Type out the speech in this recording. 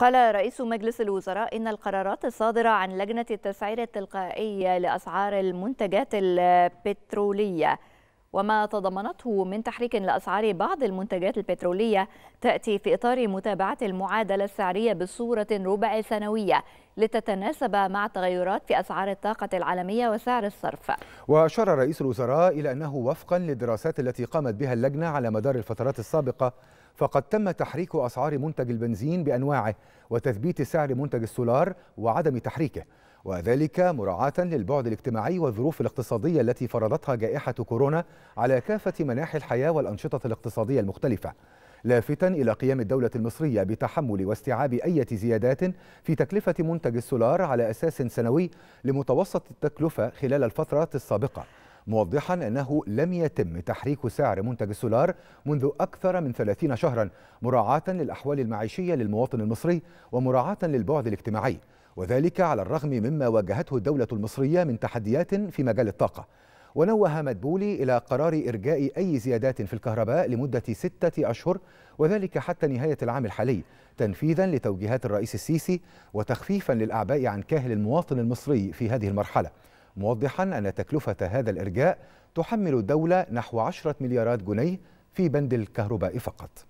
قال رئيس مجلس الوزراء إن القرارات الصادرة عن لجنة التسعير التلقائية لأسعار المنتجات البترولية وما تضمنته من تحريك لأسعار بعض المنتجات البترولية تأتي في إطار متابعة المعادلة السعرية بصورة ربع سنوية لتتناسب مع تغيرات في أسعار الطاقة العالمية وسعر الصرف وأشار رئيس الوزراء إلى أنه وفقا للدراسات التي قامت بها اللجنة على مدار الفترات السابقة فقد تم تحريك أسعار منتج البنزين بأنواعه وتثبيت سعر منتج السولار وعدم تحريكه وذلك مراعاة للبعد الاجتماعي والظروف الاقتصادية التي فرضتها جائحة كورونا على كافة مناحي الحياة والأنشطة الاقتصادية المختلفة لافتا إلى قيام الدولة المصرية بتحمل واستيعاب أي زيادات في تكلفة منتج السولار على أساس سنوي لمتوسط التكلفة خلال الفترات السابقة موضحا أنه لم يتم تحريك سعر منتج السولار منذ أكثر من 30 شهرا مراعاة للأحوال المعيشية للمواطن المصري ومراعاة للبعد الاجتماعي وذلك على الرغم مما واجهته الدولة المصرية من تحديات في مجال الطاقة ونوه مدبولي إلى قرار إرجاء أي زيادات في الكهرباء لمدة ستة أشهر وذلك حتى نهاية العام الحالي تنفيذا لتوجيهات الرئيس السيسي وتخفيفا للأعباء عن كاهل المواطن المصري في هذه المرحلة موضحا أن تكلفة هذا الإرجاء تحمل الدولة نحو 10 مليارات جنيه في بند الكهرباء فقط